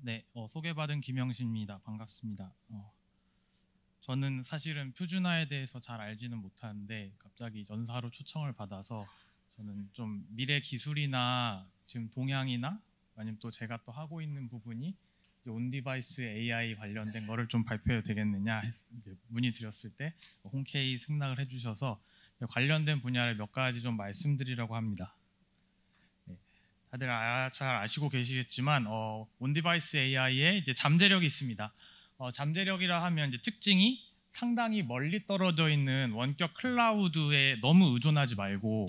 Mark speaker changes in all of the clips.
Speaker 1: 네, 어, 소개받은 김영신입니다. 반갑습니다. 어, 저는 사실은 표준화에 대해서 잘 알지는 못하는데 갑자기 전사로 초청을 받아서 저는 좀 미래 기술이나 지금 동향이나 아니면 또 제가 또 하고 있는 부분이 온디바이스 AI 관련된 거를 좀 발표해도 되겠느냐 문의 드렸을 때 홍케이 승낙을 해주셔서 관련된 분야를 몇 가지 좀 말씀드리려고 합니다. 다들 아, 잘 아시고 계시겠지만 어, 온디바이스 AI에 이제 잠재력이 있습니다. 어, 잠재력이라 하면 이제 특징이 상당히 멀리 떨어져 있는 원격 클라우드에 너무 의존하지 말고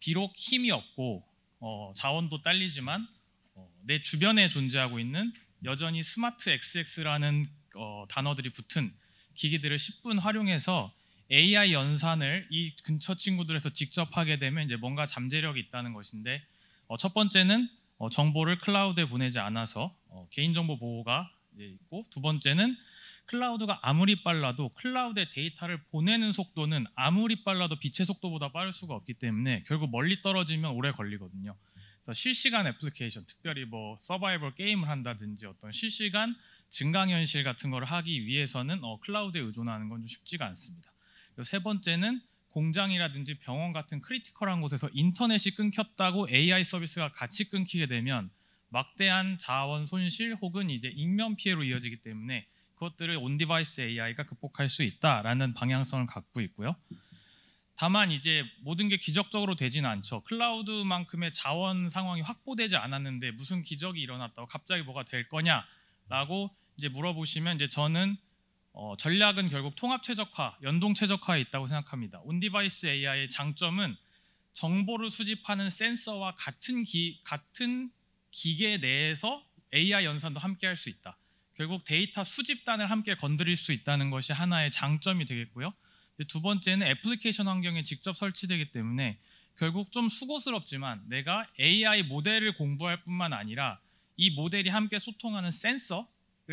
Speaker 1: 비록 힘이 없고 어, 자원도 딸리지만 어, 내 주변에 존재하고 있는 여전히 스마트 XX라는 어, 단어들이 붙은 기기들을 10분 활용해서 AI 연산을 이 근처 친구들에서 직접 하게 되면 이제 뭔가 잠재력이 있다는 것인데 어, 첫 번째는 어, 정보를 클라우드에 보내지 않아서 어, 개인정보 보호가 있고 두 번째는 클라우드가 아무리 빨라도 클라우드에 데이터를 보내는 속도는 아무리 빨라도 빛의 속도보다 빠를 수가 없기 때문에 결국 멀리 떨어지면 오래 걸리거든요. 그래서 실시간 애플리케이션, 특별히 뭐 서바이벌 게임을 한다든지 어떤 실시간 증강현실 같은 걸 하기 위해서는 어, 클라우드에 의존하는 건 좀 쉽지가 않습니다. 세 번째는 공장이라든지 병원 같은 크리티컬한 곳에서 인터넷이 끊겼다고 AI 서비스가 같이 끊기게 되면 막대한 자원 손실 혹은 이제 인명 피해로 이어지기 때문에 그것들을 온 디바이스 AI가 극복할 수 있다라는 방향성을 갖고 있고요. 다만 이제 모든 게 기적적으로 되지는 않죠. 클라우드만큼의 자원 상황이 확보되지 않았는데 무슨 기적이 일어났다고 갑자기 뭐가 될 거냐라고 이제 물어보시면 이제 저는 어, 전략은 결국 통합 최적화, 연동 최적화에 있다고 생각합니다. 온디바이스 AI의 장점은 정보를 수집하는 센서와 같은 기 같은 기계 내에서 AI 연산도 함께 할 수 있다. 결국 데이터 수집단을 함께 건드릴 수 있다는 것이 하나의 장점이 되겠고요. 두 번째는 애플리케이션 환경에 직접 설치되기 때문에 결국 좀 수고스럽지만 내가 AI 모델을 공부할 뿐만 아니라 이 모델이 함께 소통하는 센서를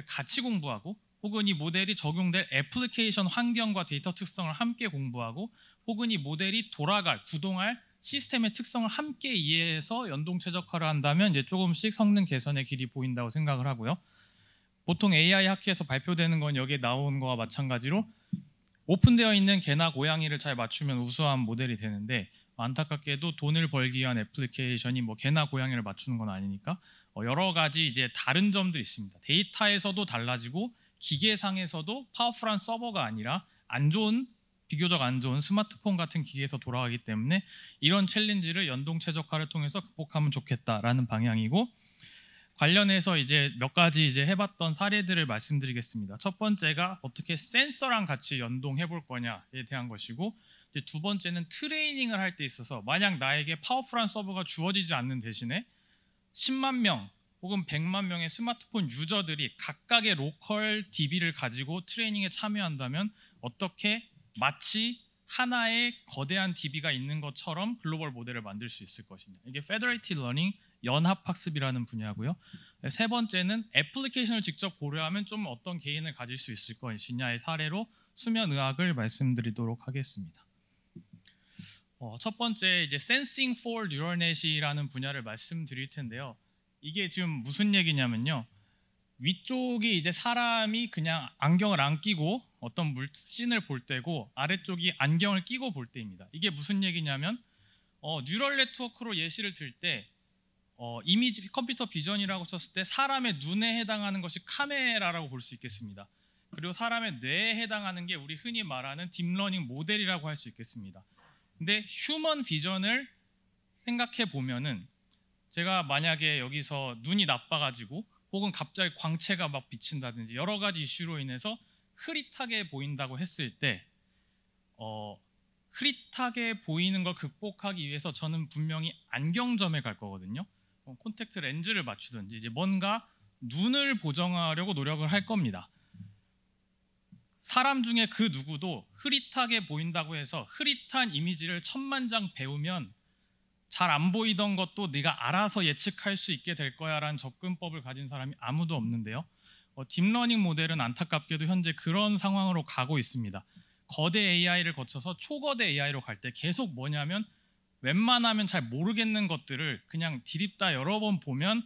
Speaker 1: 같이 공부하고 혹은 이 모델이 적용될 애플리케이션 환경과 데이터 특성을 함께 공부하고 혹은 이 모델이 돌아갈, 구동할 시스템의 특성을 함께 이해해서 연동 최적화를 한다면 이제 조금씩 성능 개선의 길이 보인다고 생각을 하고요. 보통 AI 학회에서 발표되는 건 여기에 나온 거와 마찬가지로 오픈되어 있는 개나 고양이를 잘 맞추면 우수한 모델이 되는데 안타깝게도 돈을 벌기 위한 애플리케이션이 뭐 개나 고양이를 맞추는 건 아니니까 뭐 여러 가지 이제 다른 점들이 있습니다. 데이터에서도 달라지고 기계상에서도 파워풀한 서버가 아니라 안 좋은 비교적 안 좋은 스마트폰 같은 기계에서 돌아가기 때문에 이런 챌린지를 연동 최적화를 통해서 극복하면 좋겠다라는 방향이고 관련해서 이제 몇 가지 이제 해봤던 사례들을 말씀드리겠습니다. 첫 번째가 어떻게 센서랑 같이 연동해 볼 거냐에 대한 것이고 두 번째는 트레이닝을 할 때 있어서 만약 나에게 파워풀한 서버가 주어지지 않는 대신에 10만 명 혹은 100만 명의 스마트폰 유저들이 각각의 로컬 DB를 가지고 트레이닝에 참여한다면 어떻게 마치 하나의 거대한 DB가 있는 것처럼 글로벌 모델을 만들 수 있을 것이냐. 이게 Federated Learning 연합학습이라는 분야고요. 세 번째는 애플리케이션을 직접 고려하면 좀 어떤 개인을 가질 수 있을 것이냐의 사례로 수면의학을 말씀드리도록 하겠습니다. 어, 첫 번째 이제 Sensing for n e u r a Net이라는 분야를 말씀드릴 텐데요. 이게 지금 무슨 얘기냐면요. 위쪽이 이제 사람이 그냥 안경을 안 끼고 어떤 물씬을 볼 때고 아래쪽이 안경을 끼고 볼 때입니다. 이게 무슨 얘기냐면 어, 뉴럴 네트워크로 예시를 들때 어, 이미지 컴퓨터 비전이라고 쳤을 때 사람의 눈에 해당하는 것이 카메라라고 볼 수 있겠습니다. 그리고 사람의 뇌에 해당하는 게 우리 흔히 말하는 딥러닝 모델이라고 할 수 있겠습니다. 근데 휴먼 비전을 생각해 보면은 제가 만약에 여기서 눈이 나빠가지고 혹은 갑자기 광채가 막 비친다든지 여러 가지 이슈로 인해서 흐릿하게 보인다고 했을 때 어, 흐릿하게 보이는 걸 극복하기 위해서 저는 분명히 안경점에 갈 거거든요. 어, 콘택트 렌즈를 맞추든지 이제 뭔가 눈을 보정하려고 노력을 할 겁니다. 사람 중에 그 누구도 흐릿하게 보인다고 해서 흐릿한 이미지를 천만 장 배우면 잘안 보이던 것도 네가 알아서 예측할 수 있게 될 거야라는 접근법을 가진 사람이 아무도 없는데요. 어, 딥러닝 모델은 안타깝게도 현재 그런 상황으로 가고 있습니다. 거대 AI를 거쳐서 초거대 AI로 갈 때 계속 뭐냐면 웬만하면 잘 모르겠는 것들을 그냥 디립다 여러 번 보면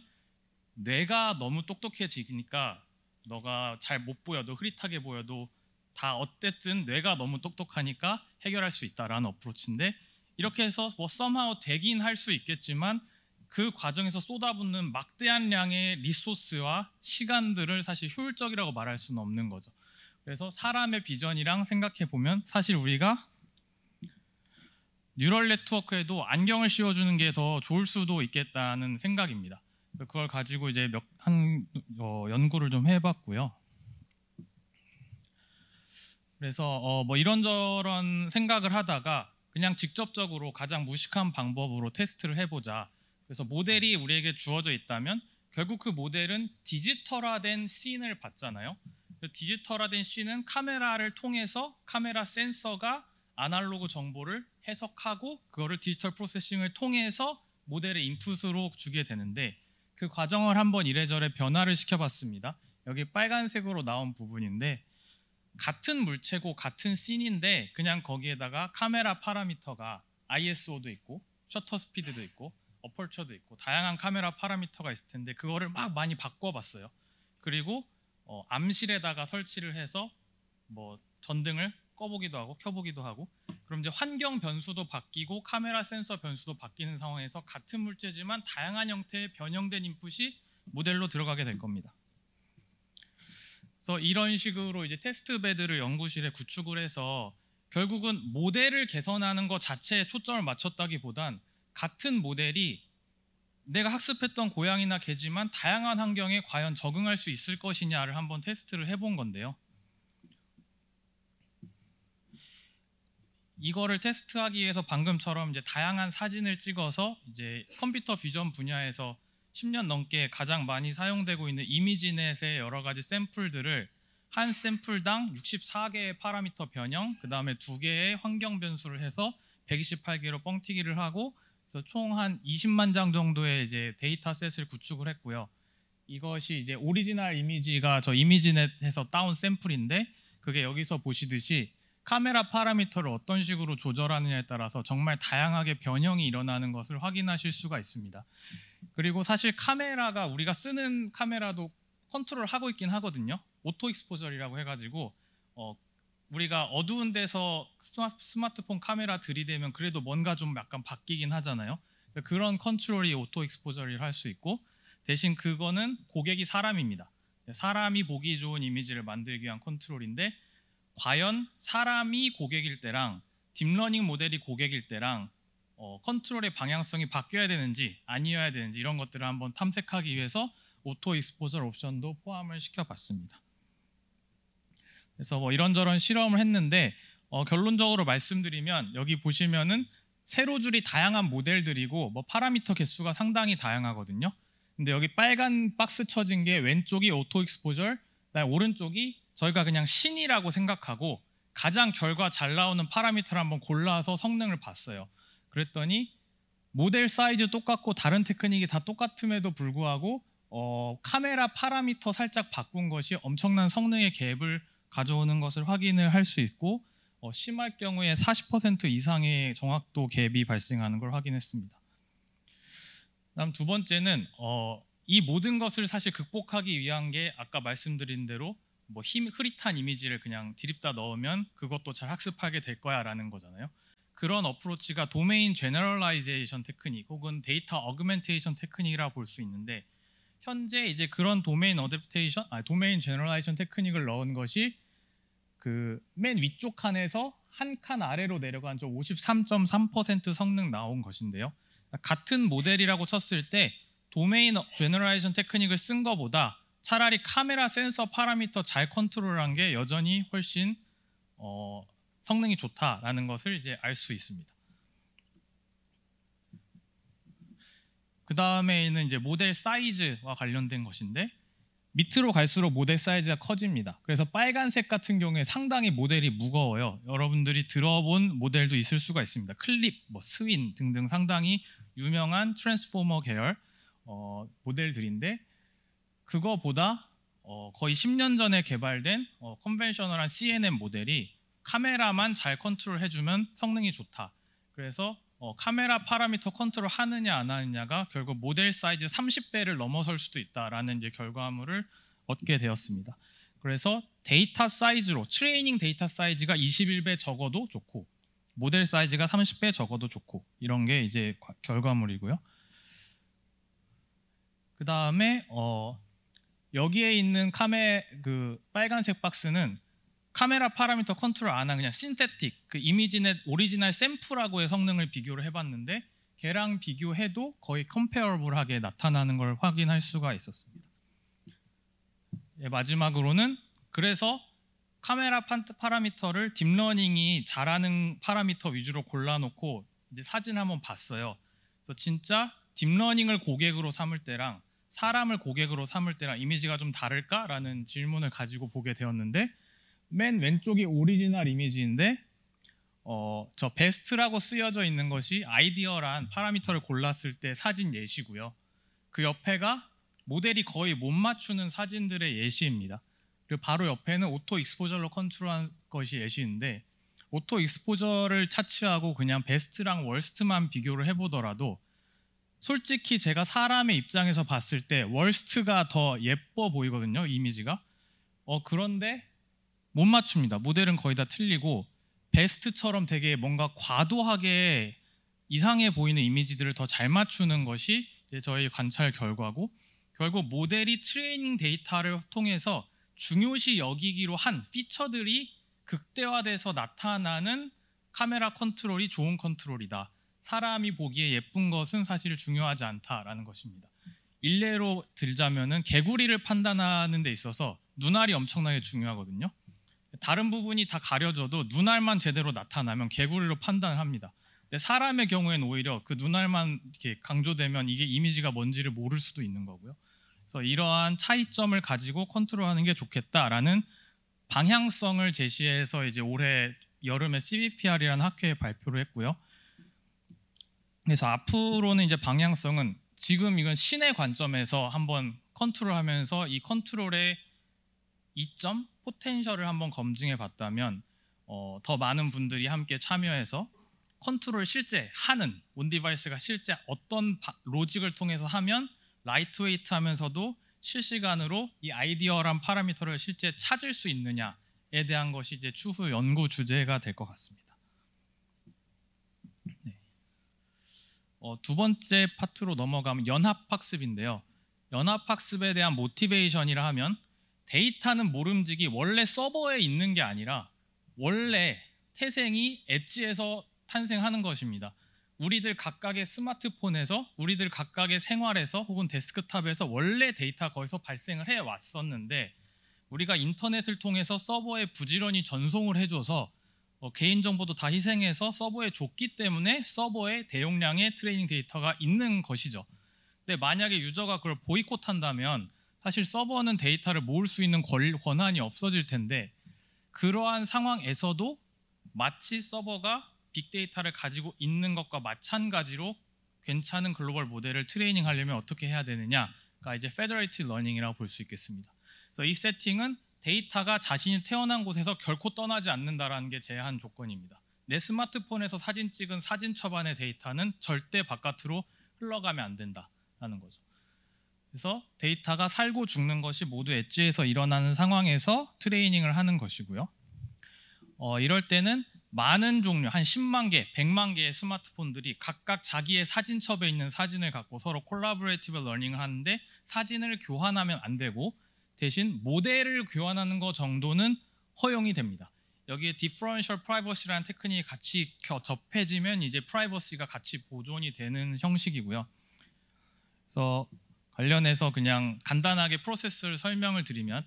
Speaker 1: 뇌가 너무 똑똑해지니까 너가 잘 못 보여도 흐릿하게 보여도 다 어쨌든 뇌가 너무 똑똑하니까 해결할 수 있다라는 어프로치인데 이렇게 해서 뭐 썸하우 되긴 할 수 있겠지만 그 과정에서 쏟아붓는 막대한 양의 리소스와 시간들을 사실 효율적이라고 말할 수는 없는 거죠. 그래서 사람의 비전이랑 생각해 보면 사실 우리가 뉴럴 네트워크에도 안경을 씌워주는 게 더 좋을 수도 있겠다는 생각입니다. 그걸 가지고 이제 몇, 한 어, 연구를 좀 해봤고요. 그래서 어, 뭐 이런저런 생각을 하다가 그냥 직접적으로 가장 무식한 방법으로 테스트를 해보자. 그래서 모델이 우리에게 주어져 있다면 결국 그 모델은 디지털화된 씬을 봤잖아요. 디지털화된 씬은 카메라를 통해서 카메라 센서가 아날로그 정보를 해석하고 그거를 디지털 프로세싱을 통해서 모델의 인풋으로 주게 되는데 그 과정을 한번 이래저래 변화를 시켜봤습니다. 여기 빨간색으로 나온 부분인데 같은 물체고 같은 씬인데 그냥 거기에다가 카메라 파라미터가 ISO도 있고 셔터 스피드도 있고 어펄처도 있고 다양한 카메라 파라미터가 있을 텐데 그거를 막 많이 바꿔봤어요. 그리고 어, 암실에다가 설치를 해서 뭐 전등을 꺼보기도 하고 켜보기도 하고 그럼 이제 환경 변수도 바뀌고 카메라 센서 변수도 바뀌는 상황에서 같은 물체지만 다양한 형태의 변형된 인풋이 모델로 들어가게 될 겁니다. 그래서 이런 식으로 이제 테스트 베드를 연구실에 구축을 해서 결국은 모델을 개선하는 것 자체에 초점을 맞췄다기보단 같은 모델이 내가 학습했던 고양이나 개지만 다양한 환경에 과연 적응할 수 있을 것이냐를 한번 테스트를 해본 건데요. 이거를 테스트하기 위해서 방금처럼 이제 다양한 사진을 찍어서 이제 컴퓨터 비전 분야에서 10년 넘게 가장 많이 사용되고 있는 이미지넷의 여러 가지 샘플들을 한 샘플당 64개의 파라미터 변형, 그 다음에 두 개의 환경 변수를 해서 128개로 뻥튀기를 하고 총 한 20만 장 정도의 이제 데이터셋을 구축을 했고요. 이것이 이제 오리지널 이미지가 저 이미지넷에서 따온 샘플인데 그게 여기서 보시듯이 카메라 파라미터를 어떤 식으로 조절하느냐에 따라서 정말 다양하게 변형이 일어나는 것을 확인하실 수가 있습니다. 그리고 사실 카메라가 우리가 쓰는 카메라도 컨트롤 하고 있긴 하거든요. 오토 익스포저라고 해가지고 어, 우리가 어두운 데서 스마트폰 카메라 들이대면 그래도 뭔가 좀 약간 바뀌긴 하잖아요. 그런 컨트롤이 오토 익스포저를 할 수 있고 대신 그거는 고객이 사람입니다. 사람이 보기 좋은 이미지를 만들기 위한 컨트롤인데 과연 사람이 고객일 때랑 딥러닝 모델이 고객일 때랑 어, 컨트롤의 방향성이 바뀌어야 되는지 아니어야 되는지 이런 것들을 한번 탐색하기 위해서 오토 익스포저 옵션도 포함을 시켜봤습니다. 그래서 뭐 이런저런 실험을 했는데 어, 결론적으로 말씀드리면 여기 보시면은 세로 줄이 다양한 모델들이고 뭐 파라미터 개수가 상당히 다양하거든요. 근데 여기 빨간 박스 쳐진 게 왼쪽이 오토 익스포저, 오른쪽이 저희가 그냥 신이라고 생각하고 가장 결과 잘 나오는 파라미터를 한번 골라서 성능을 봤어요. 그랬더니 모델 사이즈 똑같고 다른 테크닉이 다 똑같음에도 불구하고 어, 카메라 파라미터 살짝 바꾼 것이 엄청난 성능의 갭을 가져오는 것을 확인을 할 수 있고 어, 심할 경우에 40% 이상의 정확도 갭이 발생하는 걸 확인했습니다. 다음 두 번째는 어, 이 모든 것을 사실 극복하기 위한 게 아까 말씀드린 대로 뭐 힘, 흐릿한 이미지를 그냥 디립다 넣으면 그것도 잘 학습하게 될 거야라는 거잖아요. 그런 어프로치가 도메인 제너럴라이제이션 테크닉 혹은 데이터 어그멘테이션 테크닉이라 볼 수 있는데 현재 이제 그런 도메인 어댑테이션 아 도메인 제너럴라이제이션 테크닉을 넣은 것이 그 맨 위쪽 칸에서 한 칸 아래로 내려간 저53.3% 성능 나온 것인데요. 같은 모델이라고 쳤을 때 도메인 제너럴라이제이션 테크닉을 쓴 거보다 차라리 카메라 센서 파라미터 잘 컨트롤한 게 여전히 훨씬 어, 성능이 좋다라는 것을 이제 알 수 있습니다. 그 다음에는 이제 모델 사이즈와 관련된 것인데 밑으로 갈수록 모델 사이즈가 커집니다. 그래서 빨간색 같은 경우에 상당히 모델이 무거워요. 여러분들이 들어본 모델도 있을 수가 있습니다. 클립, 뭐 스윈 등등 상당히 유명한 트랜스포머 계열 어, 모델들인데 그거보다 어, 거의 10년 전에 개발된 어, 컨벤셔널한 CNN 모델이 카메라만 잘 컨트롤 해주면 성능이 좋다. 그래서 어, 카메라 파라미터 컨트롤 하느냐 안 하느냐가 결국 모델 사이즈 30배를 넘어설 수도 있다라는 이제 결과물을 얻게 되었습니다. 그래서 데이터 사이즈로 트레이닝 데이터 사이즈가 21배 적어도 좋고 모델 사이즈가 30배 적어도 좋고 이런 게 이제 결과물이고요. 그 다음에 어, 여기에 있는 카메 그 빨간색 박스는 카메라 파라미터 컨트롤 안한 그냥 신테틱 그 이미지넷 오리지널 샘플하고의 성능을 비교를 해봤는데 걔랑 비교해도 거의 컴페어블하게 나타나는 걸 확인할 수가 있었습니다. 예, 마지막으로는 그래서 카메라 파라미터를 딥러닝이 잘하는 파라미터 위주로 골라놓고 이제 사진 한번 봤어요. 그래서 진짜 딥러닝을 고객으로 삼을 때랑 사람을 고객으로 삼을 때랑 이미지가 좀 다를까라는 질문을 가지고 보게 되었는데 맨 왼쪽이 오리지널 이미지인데 어, 저 베스트라고 쓰여져 있는 것이 아이디어란 파라미터를 골랐을 때 사진 예시고요. 그 옆에가 모델이 거의 못 맞추는 사진들의 예시입니다. 그리고 바로 옆에는 오토 익스포저로 컨트롤한 것이 예시인데 오토 익스포저를 차치하고 그냥 베스트랑 월스트만 비교를 해보더라도 솔직히 제가 사람의 입장에서 봤을 때 월스트가 더 예뻐 보이거든요 이미지가 어 그런데 못 맞춥니다 모델은 거의 다 틀리고 베스트처럼 되게 뭔가 과도하게 이상해 보이는 이미지들을 더 잘 맞추는 것이 이제 저희 관찰 결과고 결국 모델이 트레이닝 데이터를 통해서 중요시 여기기로 한 피처들이 극대화돼서 나타나는 카메라 컨트롤이 좋은 컨트롤이다 사람이 보기에 예쁜 것은 사실 중요하지 않다라는 것입니다. 일례로 들자면은 개구리를 판단하는 데 있어서 눈알이 엄청나게 중요하거든요. 다른 부분이 다 가려져도 눈알만 제대로 나타나면 개구리로 판단을 합니다. 근데 사람의 경우에는 오히려 그 눈알만 이렇게 강조되면 이게 이미지가 뭔지를 모를 수도 있는 거고요. 그래서 이러한 차이점을 가지고 컨트롤하는 게 좋겠다라는 방향성을 제시해서 이제 올해 여름에 CBPR이라는 학회에 발표를 했고요. 그래서 앞으로는 이제 방향성은 지금 이건 신의 관점에서 한번 컨트롤하면서 이 컨트롤의 이점 포텐셜을 한번 검증해 봤다면 어, 더 많은 분들이 함께 참여해서 컨트롤 실제 하는 온 디바이스가 실제 어떤 바, 로직을 통해서 하면 라이트웨이트 하면서도 실시간으로 이 아이디어란 파라미터를 실제 찾을 수 있느냐에 대한 것이 이제 추후 연구 주제가 될 것 같습니다. 네. 어, 두 번째 파트로 넘어가면 연합학습인데요. 연합학습에 대한 모티베이션이라 하면 데이터는 모름지기 원래 서버에 있는 게 아니라 원래 태생이 엣지에서 탄생하는 것입니다. 우리들 각각의 스마트폰에서 우리들 각각의 생활에서 혹은 데스크탑에서 원래 데이터 거기서 발생을 해 왔었는데 우리가 인터넷을 통해서 서버에 부지런히 전송을 해줘서 어, 개인정보도 다 희생해서 서버에 줬기 때문에 서버에 대용량의 트레이닝 데이터가 있는 것이죠. 근데 만약에 유저가 그걸 보이콧한다면 사실 서버는 데이터를 모을 수 있는 권한이 없어질 텐데 그러한 상황에서도 마치 서버가 빅데이터를 가지고 있는 것과 마찬가지로 괜찮은 글로벌 모델을 트레이닝하려면 어떻게 해야 되느냐? 그러니까 이제 페더레이티 러닝이라고 볼 수 있겠습니다. 그래서 이 세팅은 데이터가 자신이 태어난 곳에서 결코 떠나지 않는다라는 게 제한 조건입니다. 내 스마트폰에서 사진 찍은 사진 첩안의 데이터는 절대 바깥으로 흘러가면 안 된다라는 거죠. 그래서 데이터가 살고 죽는 것이 모두 엣지에서 일어나는 상황에서 트레이닝을 하는 것이고요. 어, 이럴 때는 많은 종류, 한 10만 개, 100만 개의 스마트폰들이 각각 자기의 사진첩에 있는 사진을 갖고 서로 콜라보레이티브 러닝을 하는데 사진을 교환하면 안 되고 대신 모델을 교환하는 것 정도는 허용이 됩니다. 여기에 differential privacy라는 테크닉이 같이 접해지면 이제 privacy가 같이 보존이 되는 형식이고요. 그래서 관련해서 그냥 간단하게 프로세스를 설명을 드리면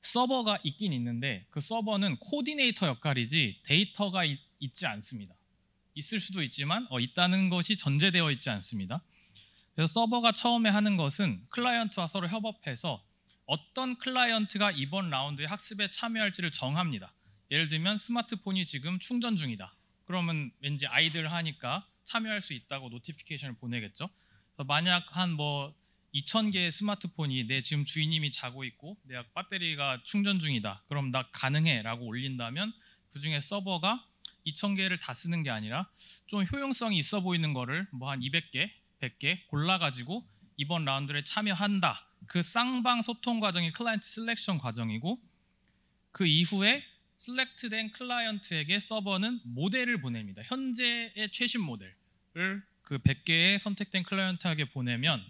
Speaker 1: 서버가 있긴 있는데 그 서버는 코디네이터 역할이지 데이터가 있, 지 않습니다. 있을 수도 있지만 어, 있다는 것이 전제되어 있지 않습니다. 그래서 서버가 처음에 하는 것은 클라이언트와 서로 협업해서 어떤 클라이언트가 이번 라운드의 학습에 참여할지를 정합니다. 예를 들면 스마트폰이 지금 충전 중이다. 그러면 왠지 아이들 하니까 참여할 수 있다고 노티피케이션을 보내겠죠. 그래서 만약 한 뭐2 0 0 0 개의 스마트폰이 내 지금 주인님이 자고 있고 내 배터리가 충전 중이다. 그럼 나 가능해라고 올린다면 그중에 서버가 2 0 0 0 개를 다 쓰는 게 아니라 좀 효용성이 있어 보이는 거를 뭐 한 200개, 100개 골라 가지고 이번 라운드에 참여한다. 그 쌍방 소통 과정이 클라이언트 셀렉션 과정이고 그 이후에 셀렉트된 클라이언트에게 서버는 모델을 보냅니다. 현재의 최신 모델을 그 100개의 선택된 클라이언트에게 보내면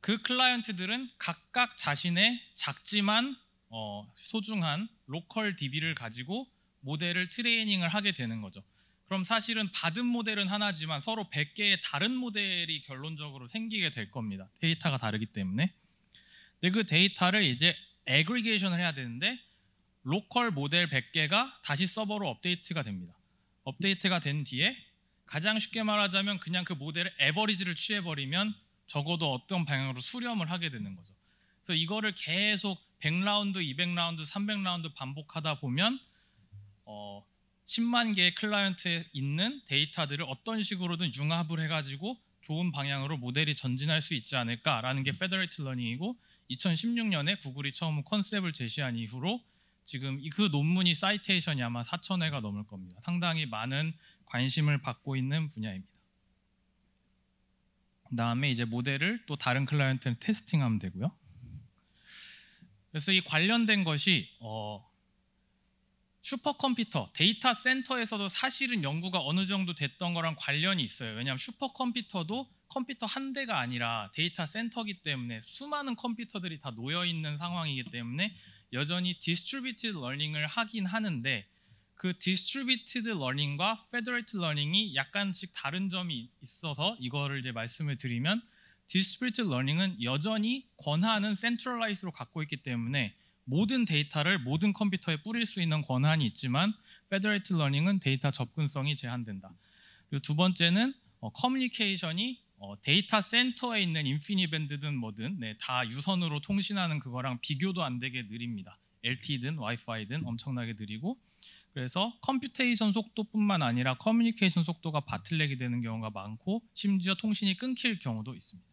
Speaker 1: 그 클라이언트들은 각각 자신의 작지만 어, 소중한 로컬 DB를 가지고 모델을 트레이닝을 하게 되는 거죠. 그럼 사실은 받은 모델은 하나지만 서로 100개의 다른 모델이 결론적으로 생기게 될 겁니다. 데이터가 다르기 때문에. 근데 그 데이터를 이제 애그리게이션을 해야 되는데 로컬 모델 100개가 다시 서버로 업데이트가 됩니다. 업데이트가 된 뒤에 가장 쉽게 말하자면 그냥 그 모델의 에버리지를 취해버리면 적어도 어떤 방향으로 수렴을 하게 되는 거죠. 그래서 이거를 계속 100라운드, 200라운드, 300라운드 반복하다 보면 어, 10만 개의 클라이언트에 있는 데이터들을 어떤 식으로든 융합을 해가지고 좋은 방향으로 모델이 전진할 수 있지 않을까라는 게 페더레이트 러닝이고 2016년에 구글이 처음 컨셉을 제시한 이후로 지금 그 논문이 사이테이션이 아마 4천 회가 넘을 겁니다. 상당히 많은 관심을 받고 있는 분야입니다. 그다음에 이제 모델을 또 다른 클라이언트는 테스팅하면 되고요. 그래서 이 관련된 것이 어, 슈퍼컴퓨터, 데이터 센터에서도 사실은 연구가 어느 정도 됐던 거랑 관련이 있어요. 왜냐하면 슈퍼컴퓨터도 컴퓨터 한 대가 아니라 데이터 센터기 이 때문에 수많은 컴퓨터들이 다 놓여 있는 상황이기 때문에 여전히 디스트리뷰티드 러닝을 하긴 하는데 그 디스트리뷰티드 러닝과 페더레이트 러닝이 약간씩 다른 점이 있어서 이거를 이제 말씀을 드리면 디스트리뷰티드 러닝은 여전히 권한은 센트럴라이스로 갖고 있기 때문에 모든 데이터를 모든 컴퓨터에 뿌릴 수 있는 권한이 있지만 페더레이트 러닝은 데이터 접근성이 제한된다. 그리고 두 번째는 어, 커뮤니케이션이 어, 데이터 센터에 있는 인피니밴드든 뭐든 네, 다 유선으로 통신하는 그거랑 비교도 안 되게 느립니다. LTE든 와이파이든 엄청나게 느리고 그래서 컴퓨테이션 속도뿐만 아니라 커뮤니케이션 속도가 바틀렉이 되는 경우가 많고 심지어 통신이 끊길 경우도 있습니다.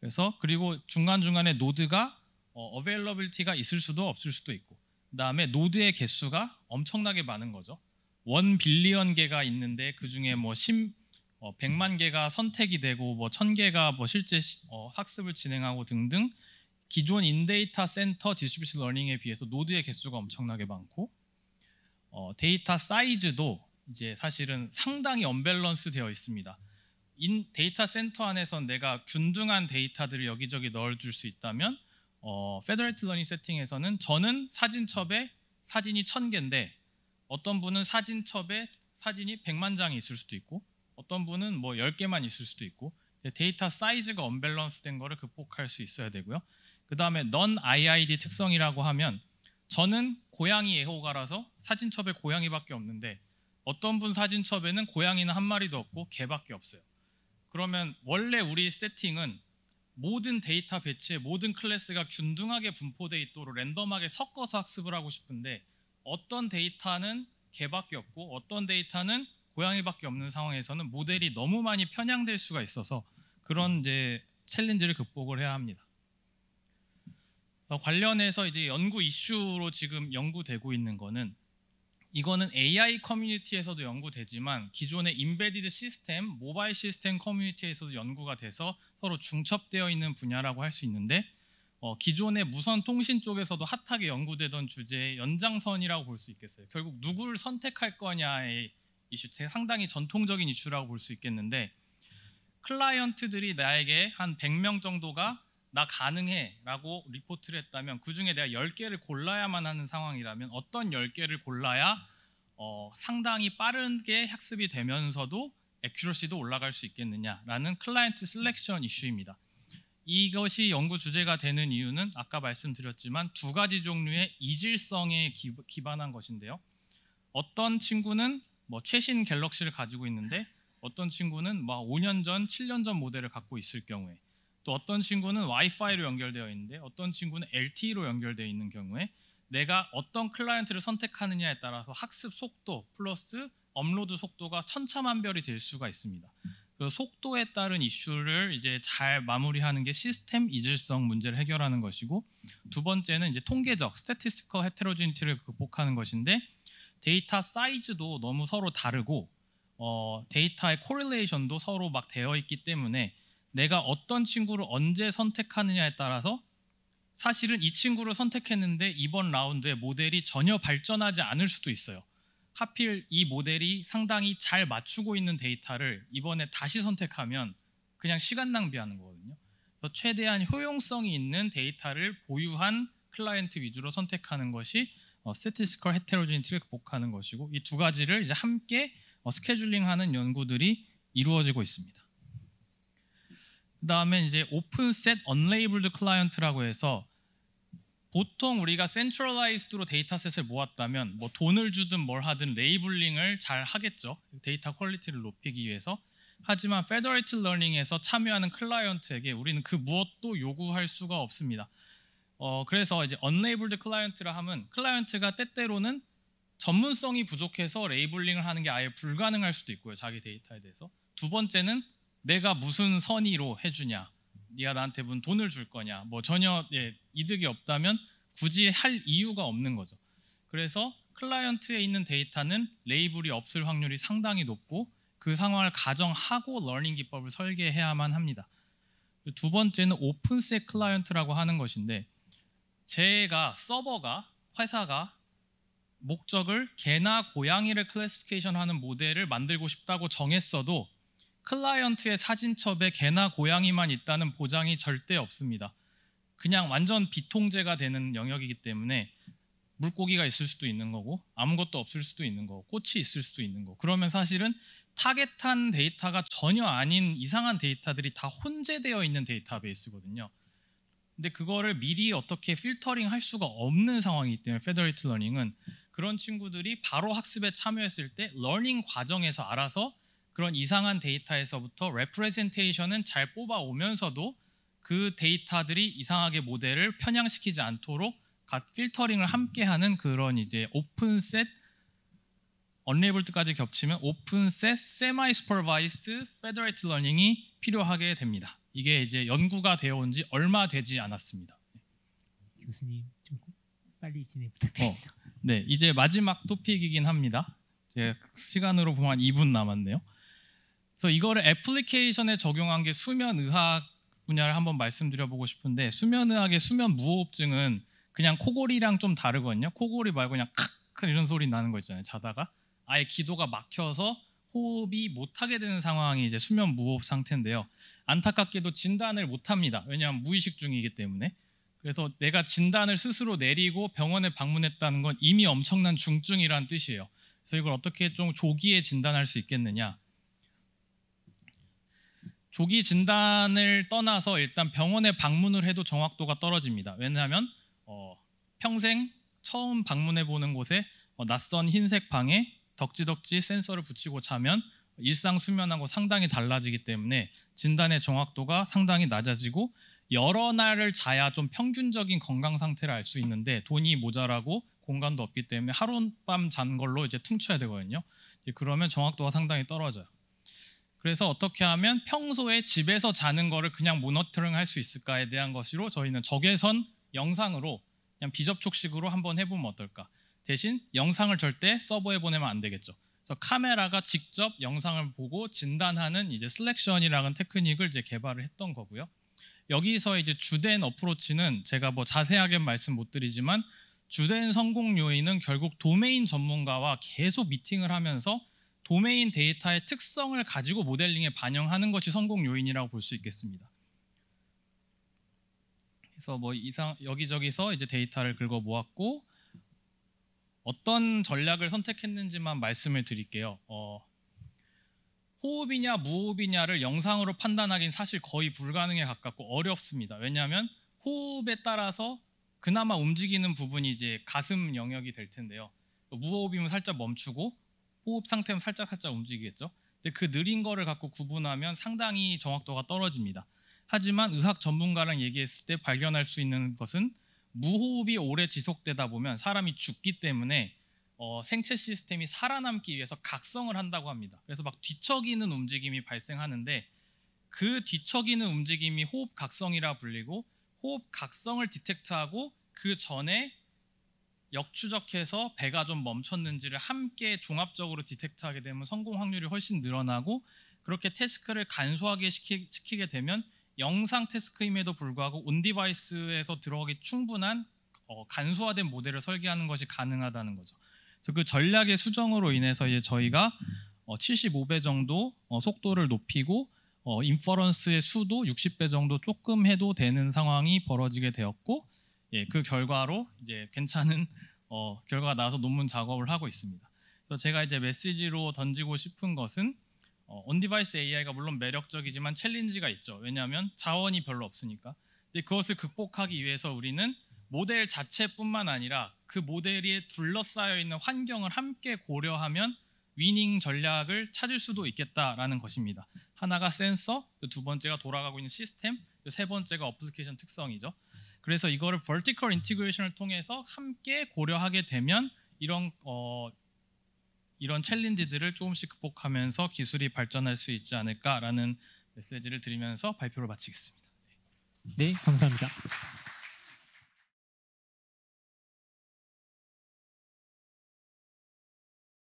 Speaker 1: 그래서 그리고 중간중간에 노드가 어, availability가 있을 수도 없을 수도 있고 그 다음에 노드의 개수가 엄청나게 많은 거죠. 원 빌리언 개가 있는데 그 중에 뭐 10, 어, 100만 개가 선택이 되고 뭐 1000개가 뭐 실제 어, 학습을 진행하고 등등 기존 인데이터 센터 디스트리뷰 러닝에 비해서 노드의 개수가 엄청나게 많고 어, 데이터 사이즈도 이제 사실은 상당히 언밸런스 되어 있습니다. 인 데이터 센터 안에서 내가 균등한 데이터들을 여기저기 넣어줄 수 있다면 어, 페더레이트 러닝 세팅에서는 저는 사진첩에 사진이 1000개인데 어떤 분은 사진첩에 사진이 100만 장이 있을 수도 있고 어떤 분은 뭐 10개만 있을 수도 있고 데이터 사이즈가 언밸런스 된 거를 극복할 수 있어야 되고요. 그 다음에 non IID 특성이라고 하면 저는 고양이 애호가라서 사진첩에 고양이밖에 없는데 어떤 분 사진첩에는 고양이는 한 마리도 없고 개밖에 없어요. 그러면 원래 우리 세팅은 모든 데이터 배치에 모든 클래스가 균등하게 분포되어 있도록 랜덤하게 섞어서 학습을 하고 싶은데 어떤 데이터는 개밖에 없고 어떤 데이터는 고양이밖에 없는 상황에서는 모델이 너무 많이 편향될 수가 있어서 그런 이제 챌린지를 극복을 해야 합니다. 어, 관련해서 이제 연구 이슈로 지금 연구되고 있는 거는 이거는 AI 커뮤니티에서도 연구되지만 기존의 인베디드 시스템, 모바일 시스템 커뮤니티에서도 연구가 돼서 서로 중첩되어 있는 분야라고 할 수 있는데 어, 기존의 무선 통신 쪽에서도 핫하게 연구되던 주제의 연장선이라고 볼 수 있겠어요. 결국 누구를 선택할 거냐의 이슈, 상당히 전통적인 이슈라고 볼 수 있겠는데 클라이언트들이 나에게 한 100명 정도가 나 가능해 라고 리포트를 했다면 그 중에 내가 10개를 골라야만 하는 상황이라면 어떤 10개를 골라야 어, 상당히 빠르게 학습이 되면서도 에큐러시도 올라갈 수 있겠느냐라는 클라이언트 셀렉션 이슈입니다. 이것이 연구 주제가 되는 이유는 아까 말씀드렸지만 두 가지 종류의 이질성에 기반한 것인데요. 어떤 친구는 뭐 최신 갤럭시를 가지고 있는데 어떤 친구는 뭐 5년 전, 7년 전 모델을 갖고 있을 경우에 또 어떤 친구는 와이파이로 연결되어 있는데 어떤 친구는 LTE로 연결되어 있는 경우에 내가 어떤 클라이언트를 선택하느냐에 따라서 학습 속도 플러스 업로드 속도가 천차만별이 될 수가 있습니다. 그 속도에 따른 이슈를 이제 잘 마무리하는 게 시스템 이질성 문제를 해결하는 것이고 두 번째는 이제 통계적 스태티스커 헤테로지니티를 극복하는 것인데 데이터 사이즈도 너무 서로 다르고 어, 데이터의 코릴레이션도 서로 막 되어 있기 때문에 내가 어떤 친구를 언제 선택하느냐에 따라서 사실은 이 친구를 선택했는데 이번 라운드의 모델이 전혀 발전하지 않을 수도 있어요. 하필 이 모델이 상당히 잘 맞추고 있는 데이터를 이번에 다시 선택하면 그냥 시간 낭비하는 거거든요. 그래서 최대한 효용성이 있는 데이터를 보유한 클라이언트 위주로 선택하는 것이 어, 스태티스컬 헤테로지니티를 극복하는 것이고 이 두 가지를 이제 함께 어, 스케줄링하는 연구들이 이루어지고 있습니다. 그다음에 이제 오픈셋 언레이블드 클라이언트라고 해서 보통 우리가 센트럴라이즈드로 데이터셋을 모았다면 뭐 돈을 주든 뭘 하든 레이블링을 잘 하겠죠. 데이터 퀄리티를 높이기 위해서. 하지만 페더레이트 러닝에서 참여하는 클라이언트에게 우리는 그 무엇도 요구할 수가 없습니다. 어, 그래서 이제 언레이블드 클라이언트라 함은 클라이언트가 때때로는 전문성이 부족해서 레이블링을 하는 게 아예 불가능할 수도 있고요. 자기 데이터에 대해서. 두 번째는 내가 무슨 선의로 해주냐. 네가 나한테 무슨 돈을 줄 거냐 뭐 전혀 예, 이득이 없다면 굳이 할 이유가 없는 거죠. 그래서 클라이언트에 있는 데이터는 레이블이 없을 확률이 상당히 높고 그 상황을 가정하고 러닝 기법을 설계해야만 합니다. 두 번째는 오픈셋 클라이언트라고 하는 것인데 제가 서버가 회사가 목적을 개나 고양이를 클래스피케이션하는 모델을 만들고 싶다고 정했어도 클라이언트의 사진첩에 개나 고양이만 있다는 보장이 절대 없습니다. 그냥 완전 비통제가 되는 영역이기 때문에 물고기가 있을 수도 있는 거고 아무것도 없을 수도 있는 거고 꽃이 있을 수도 있는 거고 그러면 사실은 타겟한 데이터가 전혀 아닌 이상한 데이터들이 다 혼재되어 있는 데이터베이스거든요. 근데 그거를 미리 어떻게 필터링 할 수가 없는 상황이기 때문에 페더리트 러닝은 그런 친구들이 바로 학습에 참여했을 때 러닝 과정에서 알아서 그런 이상한 데이터에서부터 레프레젠테이션은 잘 뽑아오면서도 그 데이터들이 이상하게 모델을 편향시키지 않도록 각 필터링을 음. 함께하는 그런 이제 오픈셋 언레이블드까지 겹치면 오픈셋 세마이 스퍼바이스드 페더레이트 러닝이 필요하게 됩니다. 이게 이제 연구가 되어 온 지 얼마 되지 않았습니다. 교수님 좀 빨리 진행 부탁드립니다. 어, 네, 이제 마지막 토픽이긴 합니다. 제 시간으로 보면 2분 남았네요. 그래서 이거를 애플리케이션에 적용한 게 수면 의학 분야를 한번 말씀드려보고 싶은데 수면 의학의 수면 무호흡증은 그냥 코골이랑 좀 다르거든요. 코골이 말고 그냥 칵 이런 소리 나는 거 있잖아요. 자다가 아예 기도가 막혀서 호흡이 못하게 되는 상황이 이제 수면 무호흡 상태인데요. 안타깝게도 진단을 못합니다. 왜냐하면 무의식 중이기 때문에. 그래서 내가 진단을 스스로 내리고 병원에 방문했다는 건 이미 엄청난 중증이란 뜻이에요. 그래서 이걸 어떻게 좀 조기에 진단할 수 있겠느냐. 조기 진단을 떠나서 일단 병원에 방문을 해도 정확도가 떨어집니다. 왜냐하면 어, 평생 처음 방문해 보는 곳에 어, 낯선 흰색 방에 덕지덕지 센서를 붙이고 자면 일상 수면하고 상당히 달라지기 때문에 진단의 정확도가 상당히 낮아지고 여러 날을 자야 좀 평균적인 건강 상태를 알 수 있는데 돈이 모자라고 공간도 없기 때문에 하룻밤 잔 걸로 이제 퉁쳐야 되거든요. 그러면 정확도가 상당히 떨어져요. 그래서 어떻게 하면 평소에 집에서 자는 거를 그냥 모니터링 할 수 있을까에 대한 것으로 저희는 적외선 영상으로 그냥 비접촉식으로 한번 해보면 어떨까. 대신 영상을 절대 서버에 보내면 안 되겠죠. 그래서 카메라가 직접 영상을 보고 진단하는 이제 슬렉션이라는 테크닉을 이제 개발을 했던 거고요. 여기서 이제 주된 어프로치는 제가 뭐 자세하게 말씀 못 드리지만 주된 성공 요인은 결국 도메인 전문가와 계속 미팅을 하면서 도메인 데이터의 특성을 가지고 모델링에 반영하는 것이 성공 요인이라고 볼 수 있겠습니다. 그래서 뭐 이상 여기저기서 이제 데이터를 긁어 모았고 어떤 전략을 선택했는지만 말씀을 드릴게요. 어, 호흡이냐 무호흡이냐를 영상으로 판단하기는 사실 거의 불가능에 가깝고 어렵습니다. 왜냐하면 호흡에 따라서 그나마 움직이는 부분이 이제 가슴 영역이 될 텐데요. 무호흡이면 살짝 멈추고 호흡 상태는 살짝 살짝 움직이겠죠. 근데 그 느린 거를 갖고 구분하면 상당히 정확도가 떨어집니다. 하지만 의학 전문가랑 얘기했을 때 발견할 수 있는 것은 무호흡이 오래 지속되다 보면 사람이 죽기 때문에 어, 생체 시스템이 살아남기 위해서 각성을 한다고 합니다. 그래서 막 뒤척이는 움직임이 발생하는데 그 뒤척이는 움직임이 호흡 각성이라 불리고 호흡 각성을 디텍트하고 그 전에 역추적해서 배가 좀 멈췄는지를 함께 종합적으로 디텍트하게 되면 성공 확률이 훨씬 늘어나고 그렇게 태스크를 간소하게 시키, 게 되면 영상 태스크임에도 불구하고 온 디바이스에서 들어가기 충분한 어, 간소화된 모델을 설계하는 것이 가능하다는 거죠. 그래서 그 전략의 수정으로 인해서 이제 저희가 어, 75배 정도 어, 속도를 높이고 어, 인퍼런스의 수도 60배 정도 조금 해도 되는 상황이 벌어지게 되었고 예, 그 결과로 이제 괜찮은 어, 결과가 나와서 논문 작업을 하고 있습니다. 그래서 제가 이제 메시지로 던지고 싶은 것은 어, 온디바이스 AI가 물론 매력적이지만 챌린지가 있죠. 왜냐하면 자원이 별로 없으니까. 근데 그것을 극복하기 위해서 우리는 모델 자체뿐만 아니라 그 모델이 둘러싸여 있는 환경을 함께 고려하면 위닝 전략을 찾을 수도 있겠다라는 것입니다. 하나가 센서, 그 두 번째가 돌아가고 있는 시스템, 그 세 번째가 어플리케이션 특성이죠. 그래서 이거를 vertical integration을 통해서 함께 고려하게 되면 이런 어, 이런 챌린지들을 조금씩 극복하면서 기술이 발전할 수 있지 않을까라는 메시지를 드리면서 발표를 마치겠습니다. 네, 감사합니다.